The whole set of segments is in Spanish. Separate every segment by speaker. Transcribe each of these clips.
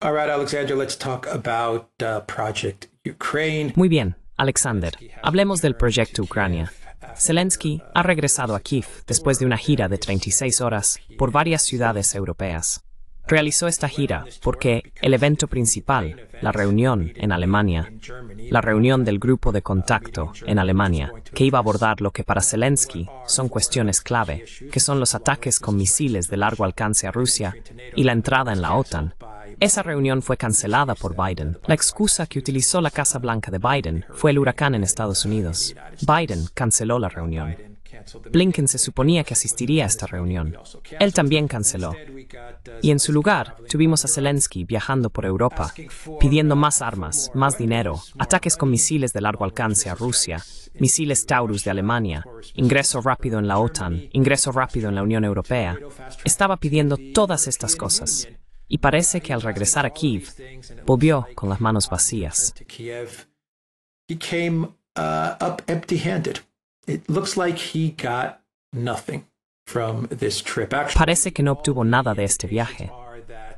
Speaker 1: Uh, Muy bien, Alexander, hablemos del proyecto Ucrania. Zelensky ha regresado a Kiev después de una gira de 36 horas por varias ciudades europeas realizó esta gira porque el evento principal, la reunión en Alemania, la reunión del grupo de contacto en Alemania, que iba a abordar lo que para Zelensky son cuestiones clave, que son los ataques con misiles de largo alcance a Rusia y la entrada en la OTAN, esa reunión fue cancelada por Biden. La excusa que utilizó la Casa Blanca de Biden fue el huracán en Estados Unidos. Biden canceló la reunión. Blinken se suponía que asistiría a esta reunión. Él también canceló. Y en su lugar, tuvimos a Zelensky viajando por Europa, pidiendo más armas, más dinero, ataques con misiles de largo alcance a Rusia, misiles Taurus de Alemania, ingreso rápido en la OTAN, ingreso rápido en la Unión Europea. Estaba pidiendo todas estas cosas. Y parece que al regresar a Kiev, volvió con las manos vacías. Uh, Parece que no obtuvo nada de este viaje.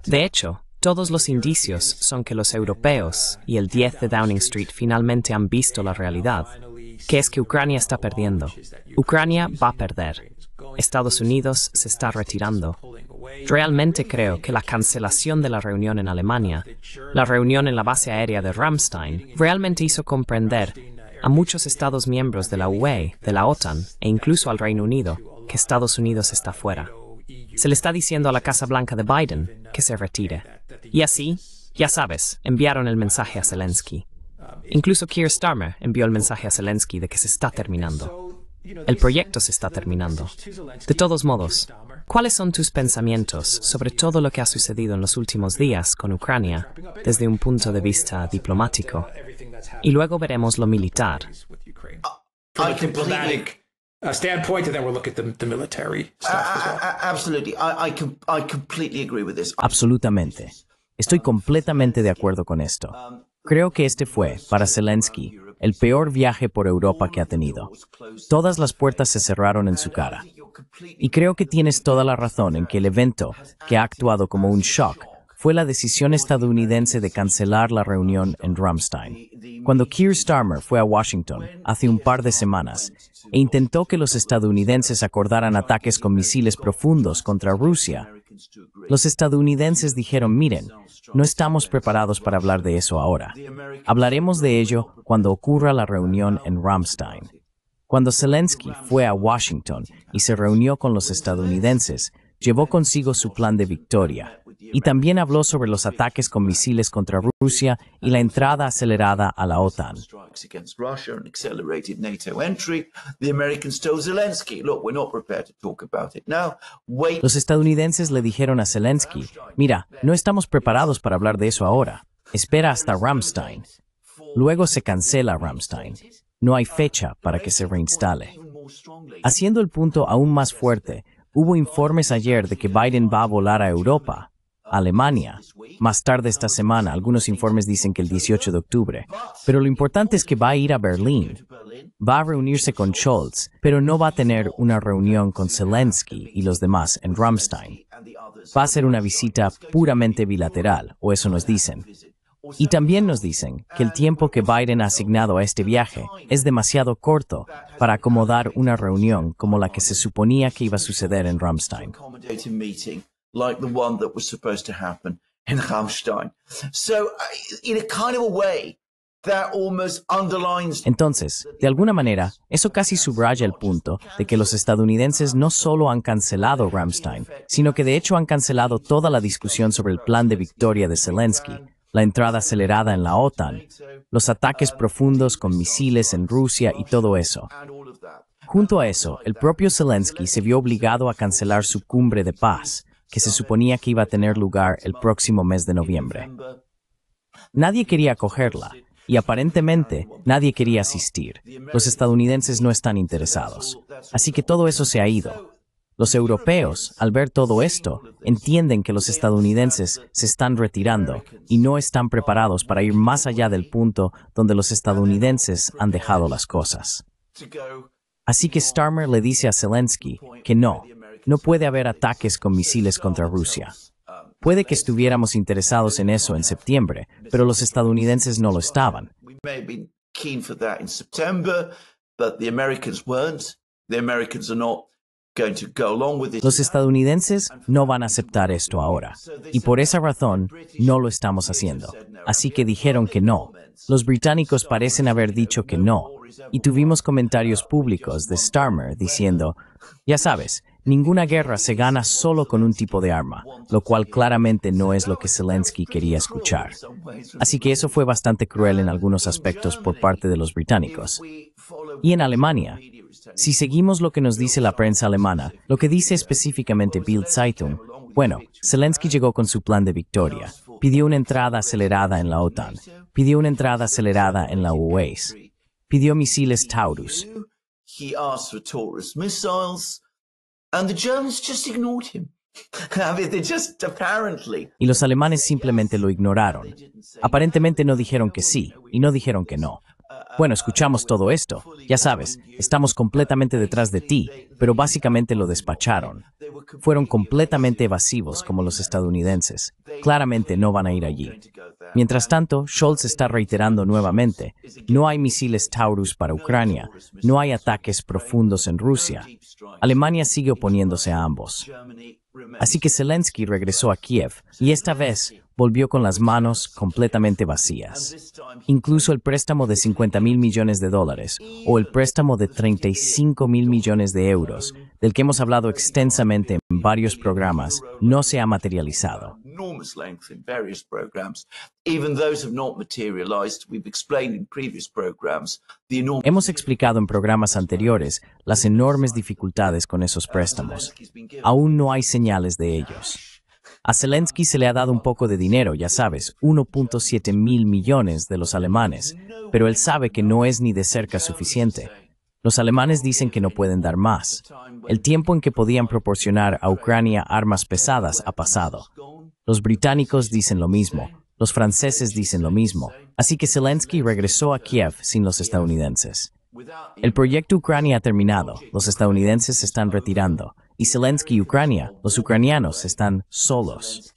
Speaker 1: De hecho, todos los indicios son que los europeos y el 10 de Downing Street finalmente han visto la realidad, que es que Ucrania está perdiendo. Ucrania va a perder. Estados Unidos se está retirando. Realmente creo que la cancelación de la reunión en Alemania, la reunión en la base aérea de Ramstein, realmente hizo comprender a muchos Estados miembros de la UE, de la OTAN e incluso al Reino Unido que Estados Unidos está fuera. Se le está diciendo a la Casa Blanca de Biden que se retire. Y así, ya sabes, enviaron el mensaje a Zelensky. Incluso Keir Starmer envió el mensaje a Zelensky de que se está terminando.
Speaker 2: El proyecto
Speaker 1: se está terminando. De todos modos, ¿cuáles son tus pensamientos sobre todo lo que ha sucedido en los últimos días con Ucrania desde un punto de vista diplomático? Y luego veremos lo militar.
Speaker 2: Absolutamente. Estoy completamente de acuerdo con esto. Um, Creo que este fue, para Zelensky, el peor viaje por Europa que ha tenido. Todas las puertas se cerraron en su cara. Y creo que tienes toda la razón en que el evento, que ha actuado como un shock, fue la decisión estadounidense de cancelar la reunión en Ramstein. Cuando Keir Starmer fue a Washington hace un par de semanas e intentó que los estadounidenses acordaran ataques con misiles profundos contra Rusia, los estadounidenses dijeron, miren, no estamos preparados para hablar de eso ahora. Hablaremos de ello cuando ocurra la reunión en Ramstein. Cuando Zelensky fue a Washington y se reunió con los estadounidenses, llevó consigo su plan de victoria, y también habló sobre los ataques con misiles contra Rusia y la entrada acelerada a la OTAN. Los estadounidenses le dijeron a Zelensky, mira, no estamos preparados para hablar de eso ahora. Espera hasta Ramstein. Luego se cancela Ramstein. No hay fecha para que se reinstale. Haciendo el punto aún más fuerte, hubo informes ayer de que Biden va a volar a Europa Alemania. Más tarde esta semana, algunos informes dicen que el 18 de octubre. Pero lo importante es que va a ir a Berlín. Va a reunirse con Scholz, pero no va a tener una reunión con Zelensky y los demás en Rammstein. Va a ser una visita puramente bilateral, o eso nos dicen. Y también nos dicen que el tiempo que Biden ha asignado a este viaje es demasiado corto para acomodar una reunión como la que se suponía que iba a suceder en Rammstein
Speaker 3: like the one that was supposed to happen
Speaker 2: Entonces, de alguna manera, eso casi subraya el punto de que los estadounidenses no solo han cancelado Ramstein, sino que de hecho han cancelado toda la discusión sobre el plan de victoria de Zelensky, la entrada acelerada en la OTAN, los ataques uh, profundos con misiles en Rusia y todo eso. Junto a eso, el propio Zelensky se vio obligado a cancelar su cumbre de paz, que se suponía que iba a tener lugar el próximo mes de noviembre. Nadie quería acogerla y aparentemente nadie quería asistir. Los estadounidenses no están interesados. Así que todo eso se ha ido. Los europeos, al ver todo esto, entienden que los estadounidenses se están retirando y no están preparados para ir más allá del punto donde los estadounidenses han dejado las cosas. Así que Starmer le dice a Zelensky que no, no puede haber ataques con misiles contra Rusia. Puede que estuviéramos interesados en eso en septiembre, pero los estadounidenses no lo estaban. Los estadounidenses no van a aceptar esto ahora, y por esa razón no lo estamos haciendo. Así que dijeron que no. Los británicos parecen haber dicho que no, y tuvimos comentarios públicos de Starmer diciendo, ya sabes, Ninguna guerra se gana solo con un tipo de arma, lo cual claramente no es lo que Zelensky quería escuchar. Así que eso fue bastante cruel en algunos aspectos por parte de los británicos. Y en Alemania, si seguimos lo que nos dice la prensa alemana, lo que dice específicamente Bild Zeitung, bueno, Zelensky llegó con su plan de victoria, pidió una entrada acelerada en la OTAN, pidió una entrada acelerada en la UAS, pidió misiles Taurus. Y los alemanes simplemente lo ignoraron. Aparentemente no dijeron que sí y no dijeron que no. Bueno, escuchamos todo esto. Ya sabes, estamos completamente detrás de ti, pero básicamente lo despacharon fueron completamente evasivos como los estadounidenses. Claramente no van a ir allí. Mientras tanto, Scholz está reiterando nuevamente, no hay misiles Taurus para Ucrania, no hay ataques profundos en Rusia. Alemania sigue oponiéndose a ambos. Así que Zelensky regresó a Kiev, y esta vez volvió con las manos completamente vacías. Incluso el préstamo de 50 mil millones de dólares o el préstamo de 35 mil millones de euros, del que hemos hablado extensamente en varios programas, no se ha materializado. Hemos explicado en programas anteriores las enormes dificultades con esos préstamos. Aún no hay señales de ellos. A Zelensky se le ha dado un poco de dinero, ya sabes, 1.7 mil millones de los alemanes, pero él sabe que no es ni de cerca suficiente. Los alemanes dicen que no pueden dar más. El tiempo en que podían proporcionar a Ucrania armas pesadas ha pasado. Los británicos dicen lo mismo, los franceses dicen lo mismo, así que Zelensky regresó a Kiev sin los estadounidenses. El proyecto Ucrania ha terminado, los estadounidenses se están retirando, y Zelensky y Ucrania. Los ucranianos están solos.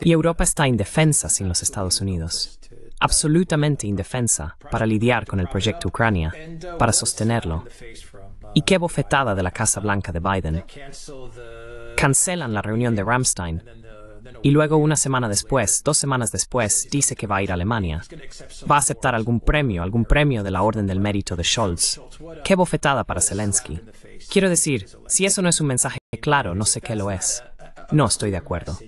Speaker 1: Y Europa está indefensa sin los Estados Unidos, absolutamente indefensa para lidiar con el proyecto Ucrania, para sostenerlo. Y qué bofetada de la Casa Blanca de Biden. Cancelan la reunión de Ramstein y luego una semana después, dos semanas después, dice que va a ir a Alemania. Va a aceptar algún premio, algún premio de la Orden del Mérito de Scholz. Qué bofetada para Zelensky. Quiero decir, si eso no es un mensaje claro, no sé qué lo es. No estoy de acuerdo.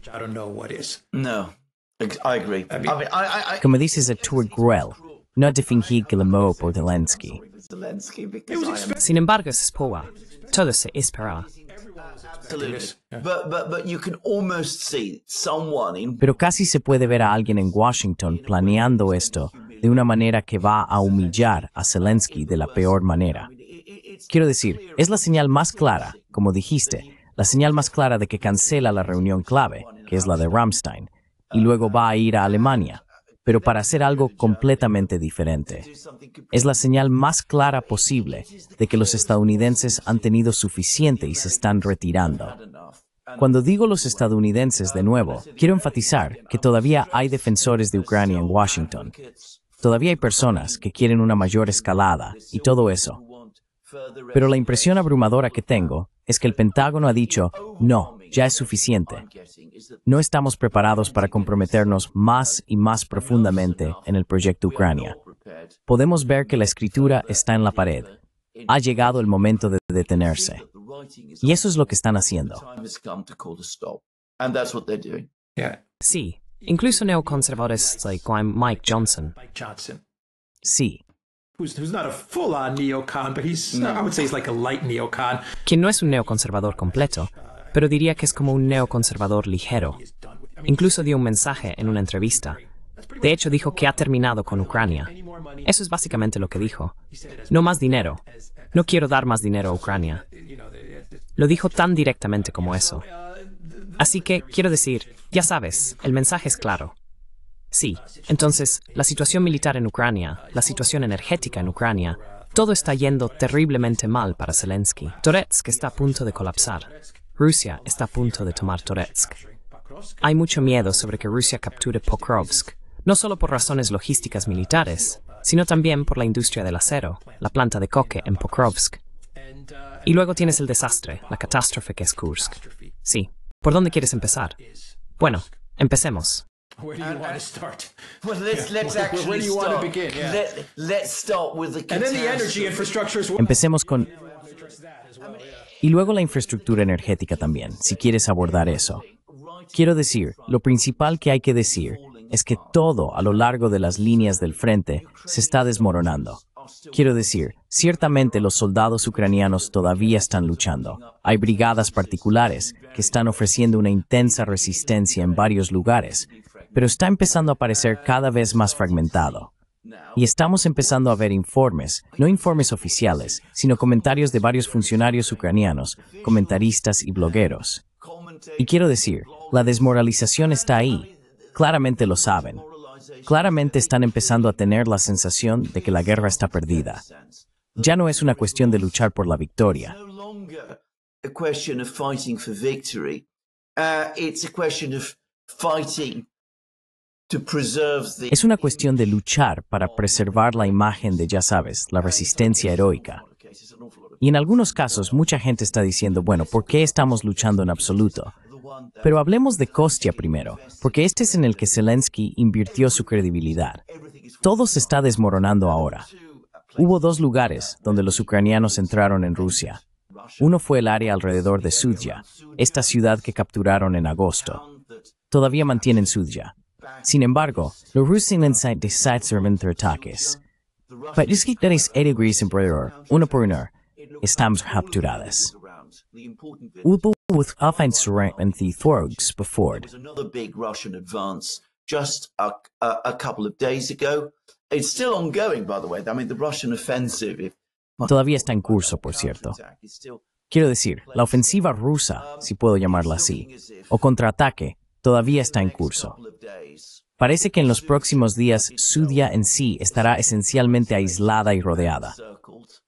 Speaker 2: Como dices, el tour Grell, no de fingir por Zelensky.
Speaker 1: Sin embargo, es spoa todo se espera.
Speaker 2: Pero casi se puede ver a alguien en Washington planeando esto de una manera que va a humillar a Zelensky de la peor manera. Quiero decir, es la señal más clara, como dijiste, la señal más clara de que cancela la reunión clave, que es la de Rammstein, y luego va a ir a Alemania, pero para hacer algo completamente diferente. Es la señal más clara posible de que los estadounidenses han tenido suficiente y se están retirando. Cuando digo los estadounidenses de nuevo, quiero enfatizar que todavía hay defensores de Ucrania en Washington. Todavía hay personas que quieren una mayor escalada y todo eso, pero la impresión abrumadora que tengo es que el Pentágono ha dicho, no, ya es suficiente. No estamos preparados para comprometernos más y más profundamente en el proyecto Ucrania. Podemos ver que la escritura está en la pared. Ha llegado el momento de detenerse. Y eso es lo que están haciendo.
Speaker 1: Sí, incluso neoconservadores like Mike Johnson. Sí, quien no es un neoconservador completo, pero diría que es como un neoconservador ligero. Incluso dio un mensaje en una entrevista. De hecho, dijo que ha terminado con Ucrania. Eso es básicamente lo que dijo. No más dinero. No quiero dar más dinero a Ucrania. Lo dijo tan directamente como eso. Uh, Así que, quiero decir, ya sabes, el mensaje es claro. Sí, entonces, la situación militar en Ucrania, la situación energética en Ucrania, todo está yendo terriblemente mal para Zelensky. Toretsk está a punto de colapsar. Rusia está a punto de tomar Toretsk. Hay mucho miedo sobre que Rusia capture Pokrovsk, no solo por razones logísticas militares, sino también por la industria del acero, la planta de coque en Pokrovsk. Y luego tienes el desastre, la catástrofe que es Kursk. Sí. ¿Por dónde quieres empezar? Bueno,
Speaker 2: empecemos. Where do you Empecemos con y luego la infraestructura energética también, si quieres abordar eso. Quiero decir, lo principal que hay que decir es que todo a lo largo de las líneas del frente se está desmoronando. Quiero decir, ciertamente los soldados ucranianos todavía están luchando. Hay brigadas particulares que están ofreciendo una intensa resistencia en varios lugares, pero está empezando a parecer cada vez más fragmentado. Y estamos empezando a ver informes, no informes oficiales, sino comentarios de varios funcionarios ucranianos, comentaristas y blogueros. Y quiero decir, la desmoralización está ahí. Claramente lo saben. Claramente están empezando a tener la sensación de que la guerra está perdida. Ya no es una cuestión de luchar por la victoria. Es una cuestión de luchar para preservar la imagen de, ya sabes, la resistencia heroica. Y en algunos casos mucha gente está diciendo, bueno, ¿por qué estamos luchando en absoluto? Pero hablemos de Kostia primero, porque este es en el que Zelensky invirtió su credibilidad. Todo se está desmoronando ahora. Hubo dos lugares donde los ucranianos entraron en Rusia. Uno fue el área alrededor de Sudya, esta ciudad que capturaron en agosto. Todavía mantienen Sudya, sin embargo, los rusos lanzan desastrosamente ataques. Países que tenéis Edigris emperador, uno por uno, estamos capturados. Hubo with The Thorgs before.
Speaker 3: another big Russian advance just a, a, a, couple of days ago. It's still ongoing, by the way. I mean, the Russian offensive. If...
Speaker 2: Todavía está en curso, por cierto. Quiero decir, la ofensiva rusa, si puedo llamarla así, o contraataque, todavía está en curso. Parece que en los próximos días Sudia en sí estará esencialmente aislada y rodeada.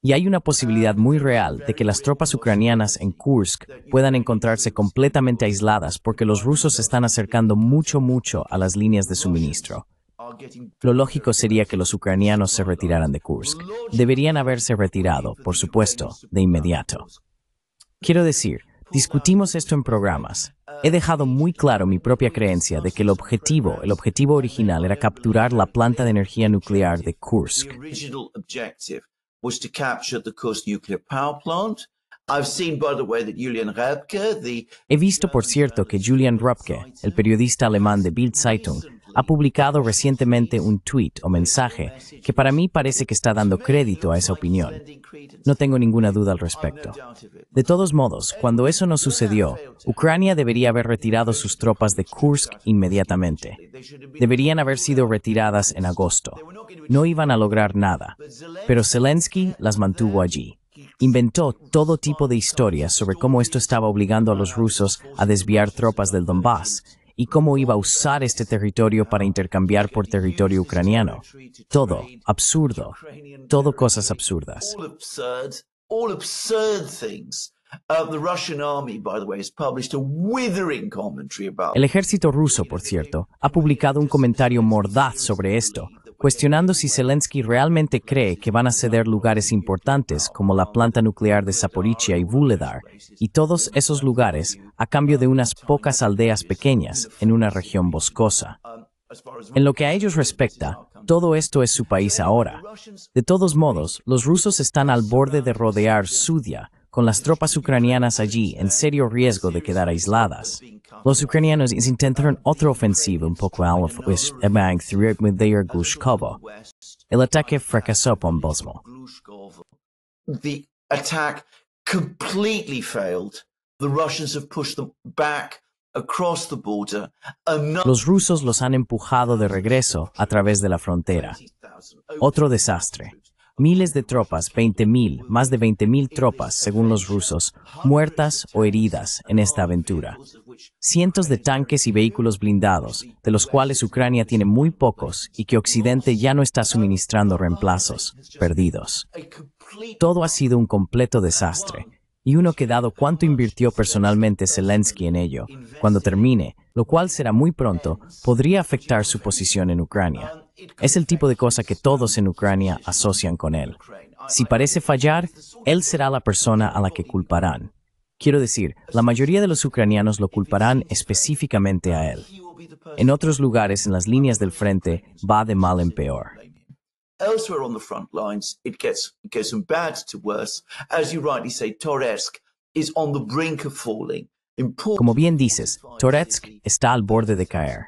Speaker 2: Y hay una posibilidad muy real de que las tropas ucranianas en Kursk puedan encontrarse completamente aisladas porque los rusos se están acercando mucho, mucho a las líneas de suministro. Lo lógico sería que los ucranianos se retiraran de Kursk. Deberían haberse retirado, por supuesto, de inmediato. Quiero decir, Discutimos esto en programas. He dejado muy claro mi propia creencia de que el objetivo, el objetivo original era capturar la planta de energía nuclear de Kursk. He visto, por cierto, que Julian Röpke, el periodista alemán de Bild Zeitung, ha publicado recientemente un tweet o mensaje que para mí parece que está dando crédito a esa opinión. No tengo ninguna duda al respecto. De todos modos, cuando eso no sucedió, Ucrania debería haber retirado sus tropas de Kursk inmediatamente. Deberían haber sido retiradas en agosto. No iban a lograr nada, pero Zelensky las mantuvo allí inventó todo tipo de historias sobre cómo esto estaba obligando a los rusos a desviar tropas del Donbass y cómo iba a usar este territorio para intercambiar por territorio ucraniano. Todo absurdo, todo cosas absurdas. El ejército ruso, por cierto, ha publicado un comentario mordaz sobre esto, cuestionando si Zelensky realmente cree que van a ceder lugares importantes como la planta nuclear de Zaporizhia y Vuledar, y todos esos lugares a cambio de unas pocas aldeas pequeñas en una región boscosa. En lo que a ellos respecta, todo esto es su país ahora. De todos modos, los rusos están al borde de rodear Sudia, con las tropas ucranianas allí en serio riesgo de quedar aisladas. Los ucranianos intentaron otra ofensiva un poco al de Glushkovo. El ataque fracasó por Bosmo. Los rusos los han empujado de regreso a través de la frontera. Otro desastre. Miles de tropas, 20.000, más de 20.000 tropas, según los rusos, muertas o heridas en esta aventura. Cientos de tanques y vehículos blindados, de los cuales Ucrania tiene muy pocos y que Occidente ya no está suministrando reemplazos, perdidos. Todo ha sido un completo desastre, y uno que dado cuánto invirtió personalmente Zelensky en ello, cuando termine, lo cual será muy pronto, podría afectar su posición en Ucrania. Es el tipo de cosa que todos en Ucrania asocian con él. Si parece fallar, él será la persona a la que culparán. Quiero decir, la mayoría de los ucranianos lo culparán específicamente a él. En otros lugares, en las líneas del frente, va de mal en peor.
Speaker 3: Elsewhere on the front lines, it gets, from bad to worse. As you rightly say, is on the brink of falling.
Speaker 2: Como bien dices, Toretsk está al borde de caer.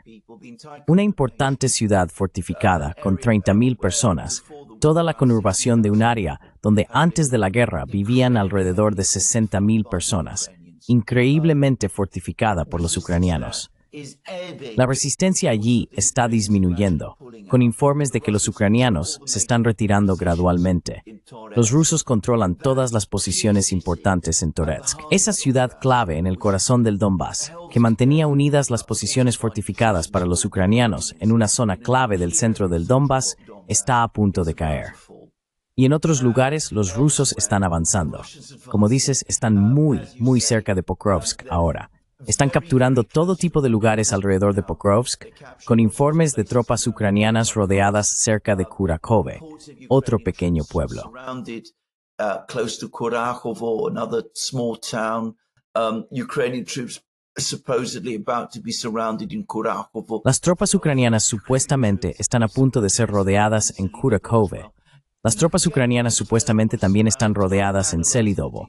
Speaker 2: Una importante ciudad fortificada con 30.000 personas, toda la conurbación de un área donde antes de la guerra vivían alrededor de 60.000 personas, increíblemente fortificada por los ucranianos. La resistencia allí está disminuyendo, con informes de que los ucranianos se están retirando gradualmente. Los rusos controlan todas las posiciones importantes en Toretsk, esa ciudad clave en el corazón del Donbass, que mantenía unidas las posiciones fortificadas para los ucranianos en una zona clave del centro del Donbass, está a punto de caer. Y en otros lugares los rusos están avanzando. Como dices, están muy, muy cerca de Pokrovsk ahora están capturando todo tipo de lugares alrededor de Pokrovsk, con informes de tropas ucranianas rodeadas cerca de Kurakove, otro pequeño pueblo. Uh,
Speaker 3: um,
Speaker 2: Las tropas ucranianas supuestamente están a punto de ser rodeadas en Kurakove. Las tropas ucranianas supuestamente también están rodeadas en Selidovo,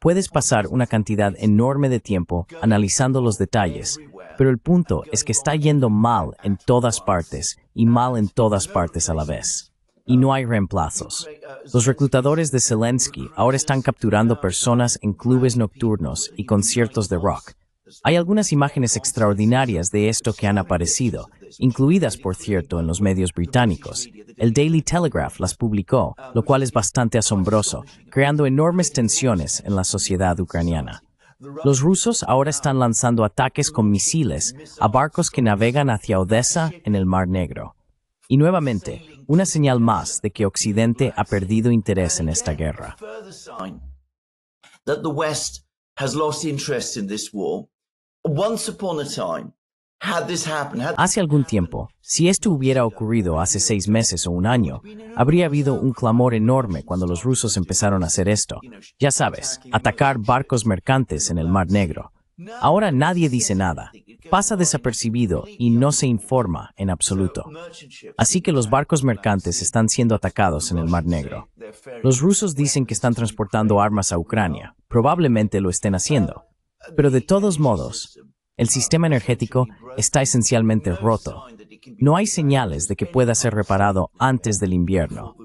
Speaker 2: Puedes pasar una cantidad enorme de tiempo analizando los detalles, pero el punto es que está yendo mal en todas partes y mal en todas partes a la vez. Y no hay reemplazos. Los reclutadores de Zelensky ahora están capturando personas en clubes nocturnos y conciertos de rock. Hay algunas imágenes extraordinarias de esto que han aparecido, incluidas por cierto en los medios británicos. El Daily Telegraph las publicó, lo cual es bastante asombroso, creando enormes tensiones en la sociedad ucraniana. Los rusos ahora están lanzando ataques con misiles a barcos que navegan hacia Odessa en el Mar Negro. Y nuevamente, una señal más de que Occidente ha perdido interés en esta guerra. Hace algún tiempo, si esto hubiera ocurrido hace seis meses o un año, habría habido un clamor enorme cuando los rusos empezaron a hacer esto. Ya sabes, atacar barcos mercantes en el Mar Negro. Ahora nadie dice nada, pasa desapercibido y no se informa en absoluto. Así que los barcos mercantes están siendo atacados en el Mar Negro. Los rusos dicen que están transportando armas a Ucrania, probablemente lo estén haciendo. Pero de todos modos, el sistema energético está esencialmente roto. No hay señales de que pueda ser reparado antes del invierno.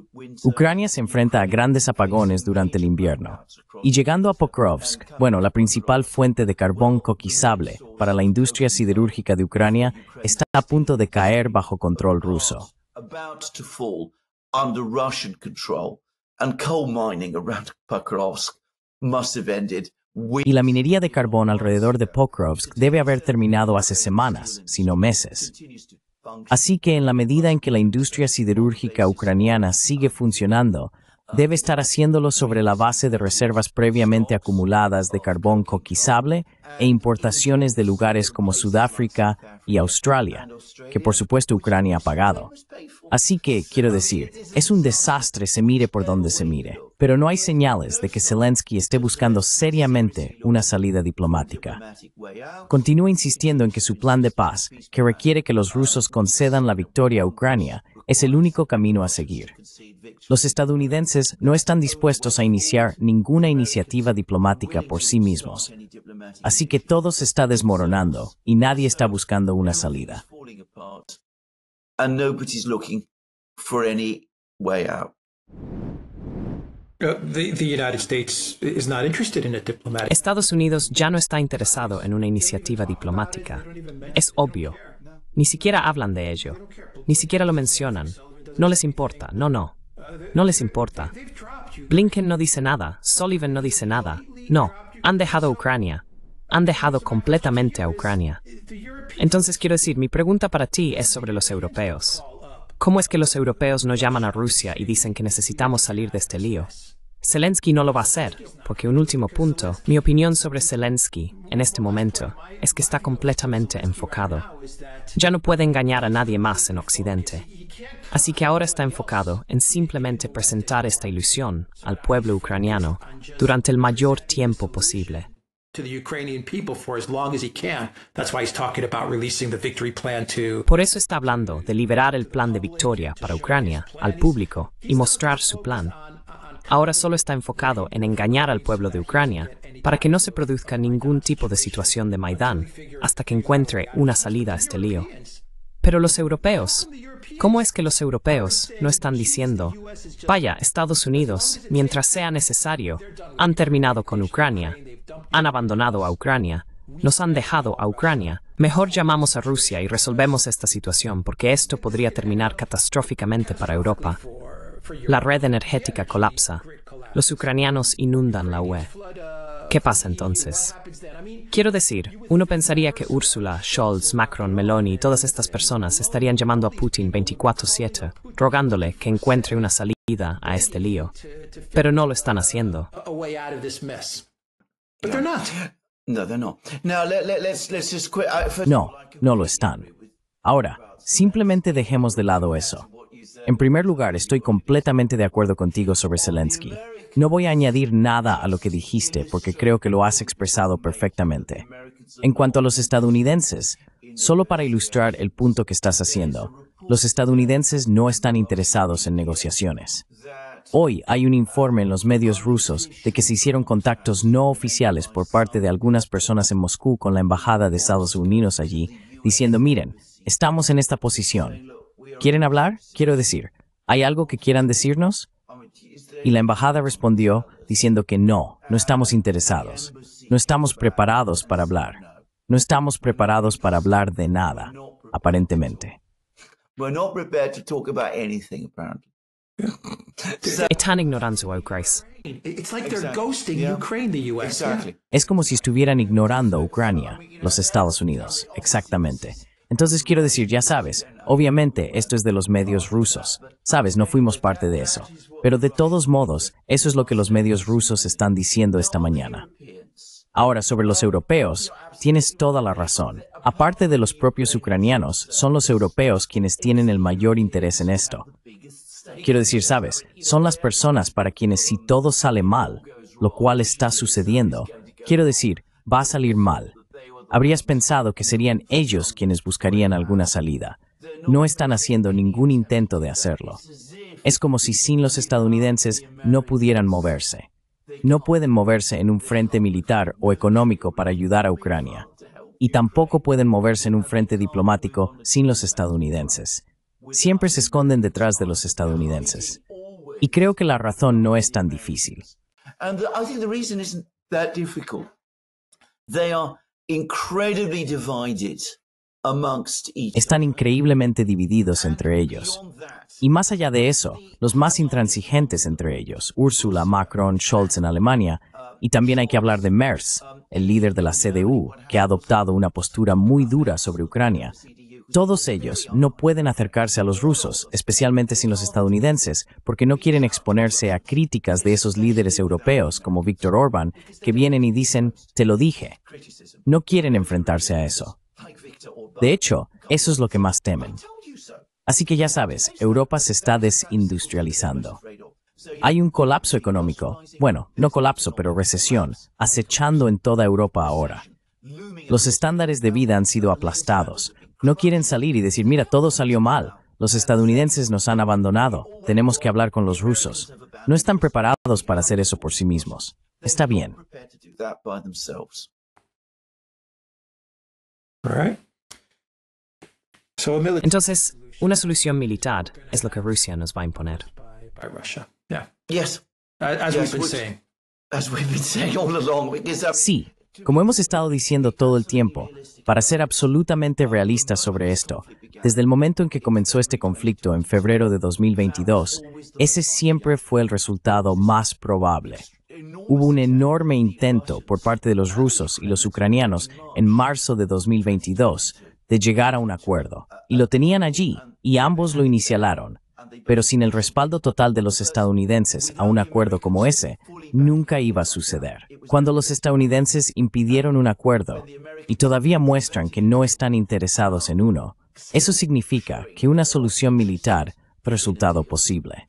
Speaker 2: Ucrania se enfrenta a grandes apagones durante el invierno. Y llegando a Pokrovsk, bueno, la principal fuente de carbón coquizable para la industria siderúrgica de Ucrania está a punto de caer bajo control ruso.
Speaker 3: and coal mining around Pokrovsk must have
Speaker 2: y la minería de carbón alrededor de Pokrovsk debe haber terminado hace semanas, si no meses. Así que en la medida en que la industria siderúrgica ucraniana sigue funcionando, debe estar haciéndolo sobre la base de reservas previamente acumuladas de carbón coquizable e importaciones de lugares como Sudáfrica y Australia, que por supuesto Ucrania ha pagado. Así que, quiero decir, es un desastre se mire por donde se mire, pero no hay señales de que Zelensky esté buscando seriamente una salida diplomática. Continúa insistiendo en que su plan de paz, que requiere que los rusos concedan la victoria a Ucrania, es el único camino a seguir. Los estadounidenses no están dispuestos a iniciar ninguna iniciativa diplomática por sí mismos. Así que todo se está desmoronando y nadie está buscando una salida.
Speaker 1: Estados Unidos ya no está interesado en una iniciativa diplomática. Es obvio. Ni siquiera hablan de ello. Ni siquiera lo mencionan. No les importa. No, no. No les importa. Blinken no dice nada. Sullivan no dice nada. No. Han dejado Ucrania han dejado completamente a Ucrania. Entonces quiero decir, mi pregunta para ti es sobre los europeos. ¿Cómo es que los europeos no llaman a Rusia y dicen que necesitamos salir de este lío? Zelensky no lo va a hacer, porque un último punto, mi opinión sobre Zelensky en este momento es que está completamente enfocado. Ya no puede engañar a nadie más en Occidente. Así que ahora está enfocado en simplemente presentar esta ilusión al pueblo ucraniano durante el mayor tiempo posible. Por eso está hablando de liberar el plan de victoria para Ucrania al público y mostrar su plan. Ahora solo está enfocado en engañar al pueblo de Ucrania para que no se produzca ningún tipo de situación de Maidán hasta que encuentre una salida a este lío. Pero los europeos, ¿cómo es que los europeos no están diciendo, vaya, Estados Unidos, mientras sea necesario, han terminado con Ucrania, han abandonado a Ucrania, nos han dejado a Ucrania, mejor llamamos a Rusia y resolvemos esta situación porque esto podría terminar catastróficamente para Europa. La red energética colapsa, los ucranianos inundan la UE. ¿Qué pasa entonces? Quiero decir, uno pensaría que Úrsula, Scholz, Macron, Meloni y todas estas personas estarían llamando a Putin 24/7, rogándole que encuentre una salida a este lío, pero no lo están haciendo.
Speaker 3: No,
Speaker 2: no lo están. Ahora, simplemente dejemos de lado eso. En primer lugar, estoy completamente de acuerdo contigo sobre Zelensky. No voy a añadir nada a lo que dijiste porque creo que lo has expresado perfectamente. En cuanto a los estadounidenses, solo para ilustrar el punto que estás haciendo, los estadounidenses no están interesados en negociaciones. Hoy hay un informe en los medios rusos de que se hicieron contactos no oficiales por parte de algunas personas en Moscú con la embajada de Estados Unidos allí, diciendo, miren, estamos en esta posición, ¿Quieren hablar? Quiero decir, ¿hay algo que quieran decirnos? Y la embajada respondió diciendo que no, no estamos interesados, no estamos preparados para hablar, no estamos preparados para hablar de nada, aparentemente. Es como si estuvieran ignorando Ucrania, los Estados Unidos, exactamente. Entonces quiero decir, ya sabes, obviamente esto es de los medios rusos. Sabes, no fuimos parte de eso. Pero de todos modos, eso es lo que los medios rusos están diciendo esta mañana. Ahora, sobre los europeos, tienes toda la razón. Aparte de los propios ucranianos, son los europeos quienes tienen el mayor interés en esto. Quiero decir, sabes, son las personas para quienes si todo sale mal, lo cual está sucediendo, quiero decir, va a salir mal habrías pensado que serían ellos quienes buscarían alguna salida. No están haciendo ningún intento de hacerlo. Es como si sin los estadounidenses no pudieran moverse. No pueden moverse en un frente militar o económico para ayudar a Ucrania. Y tampoco pueden moverse en un frente diplomático sin los estadounidenses. Siempre se esconden detrás de los estadounidenses. Y creo que la razón no es tan difícil. Están increíblemente divididos entre ellos. Y más allá de eso, los más intransigentes entre ellos, Ursula, Macron, Scholz en Alemania, uh, y también hay que hablar de Merz, um, el líder de la CDU, que ha adoptado una postura muy dura sobre Ucrania, todos ellos no pueden acercarse a los rusos, especialmente sin los estadounidenses, porque no quieren exponerse a críticas de esos líderes europeos como Víctor Orbán, que vienen y dicen, te lo dije. No quieren enfrentarse a eso. De hecho, eso es lo que más temen. Así que ya sabes, Europa se está desindustrializando. Hay un colapso económico, bueno, no colapso, pero recesión, acechando en toda Europa ahora. Los estándares de vida han sido aplastados, no quieren salir y decir, mira, todo salió mal. Los estadounidenses nos han abandonado. Tenemos que hablar con los rusos. No están preparados para hacer eso por sí mismos. Está bien.
Speaker 1: Entonces, una solución militar es lo que Rusia nos va a imponer.
Speaker 3: Sí,
Speaker 2: como hemos estado diciendo todo el tiempo, para ser absolutamente realistas sobre esto, desde el momento en que comenzó este conflicto en febrero de 2022, ese siempre fue el resultado más probable. Hubo un enorme intento por parte de los rusos y los ucranianos en marzo de 2022 de llegar a un acuerdo, y lo tenían allí, y ambos lo inicialaron, pero sin el respaldo total de los estadounidenses a un acuerdo como ese, nunca iba a suceder. Cuando los estadounidenses impidieron un acuerdo y todavía muestran que no están interesados en uno, eso significa que una solución militar resultado posible.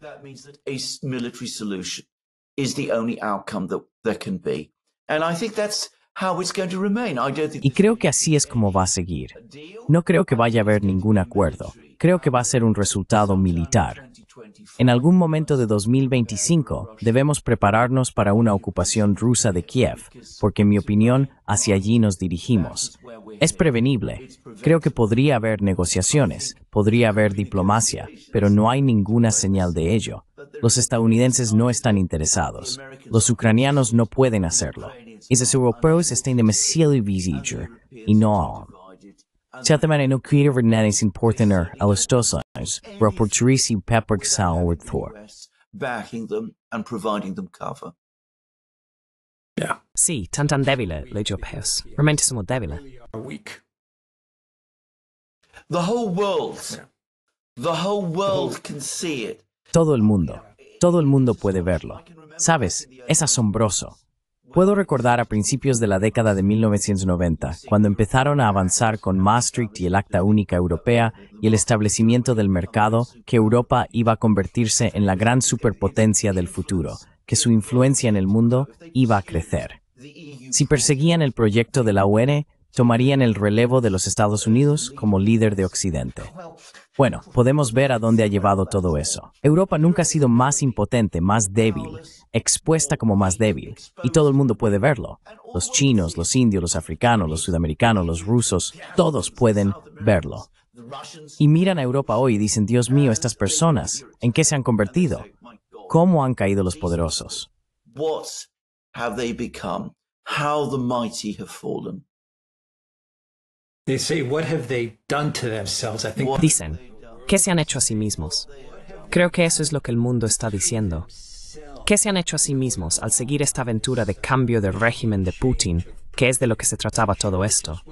Speaker 2: Y creo que así es como va a seguir. No creo que vaya a haber ningún acuerdo, Creo que va a ser un resultado militar. En algún momento de 2025 debemos prepararnos para una ocupación rusa de Kiev, porque en mi opinión hacia allí nos dirigimos. Es prevenible. Creo que podría haber negociaciones, podría haber diplomacia, pero no hay ninguna señal de ello. Los estadounidenses no están interesados. Los ucranianos no pueden hacerlo. Y los europeos están demasiado y no Chathamani no kiirevernenis in Porthanar Alistosais, Raporturisi Pepperk Salward Thor.
Speaker 3: Backing them and providing them cover.
Speaker 2: Yeah. Si, tantan
Speaker 1: legio peus. The
Speaker 3: whole world. The whole world can see it.
Speaker 2: Todo el mundo. Todo el mundo puede verlo. Sabes, es asombroso. Puedo recordar a principios de la década de 1990, cuando empezaron a avanzar con Maastricht y el Acta Única Europea y el establecimiento del mercado, que Europa iba a convertirse en la gran superpotencia del futuro, que su influencia en el mundo iba a crecer. Si perseguían el proyecto de la UN, e, tomarían el relevo de los Estados Unidos como líder de Occidente. Bueno, podemos ver a dónde ha llevado todo eso. Europa nunca ha sido más impotente, más débil, expuesta como más débil, y todo el mundo puede verlo. Los chinos, los indios, los africanos, los sudamericanos, los rusos, todos pueden verlo. Y miran a Europa hoy y dicen, Dios mío, estas personas, ¿en qué se han convertido? ¿Cómo han caído los poderosos?
Speaker 3: Dicen,
Speaker 1: ¿qué se han hecho a sí mismos? Creo que eso es lo que el mundo está diciendo. ¿Qué se han hecho a sí mismos al seguir esta aventura de cambio de régimen de Putin, que es de lo que se trataba todo esto?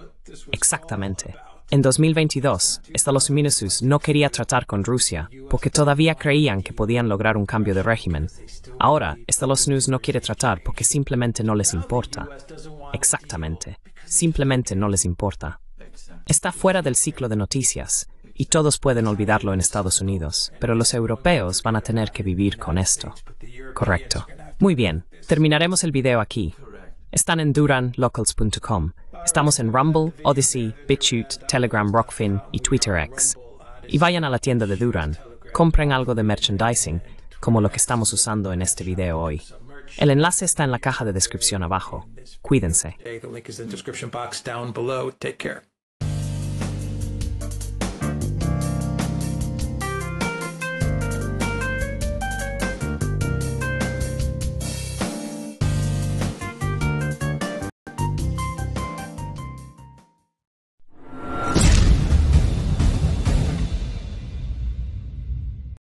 Speaker 1: Exactamente. En 2022, Estados Unidos no quería tratar con Rusia porque todavía creían que podían lograr un cambio de régimen. Ahora, Estados Unidos no quiere tratar porque simplemente no les importa. Exactamente. Simplemente no les importa. Está fuera del ciclo de noticias y todos pueden olvidarlo en Estados Unidos, pero los europeos van a tener que vivir con esto. Correcto. Muy bien, terminaremos el video aquí. Están en duranlocals.com. Estamos en Rumble, Odyssey, BitChute, Telegram, Rockfin y TwitterX. Y vayan a la tienda de Duran. Compren algo de merchandising, como lo que estamos usando en este video hoy. El enlace está en la caja de descripción abajo. Cuídense.